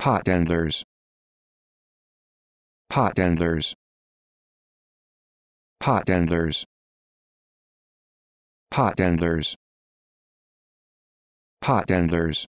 Potenders. Potenders. Potenders. Potenders. Potenders.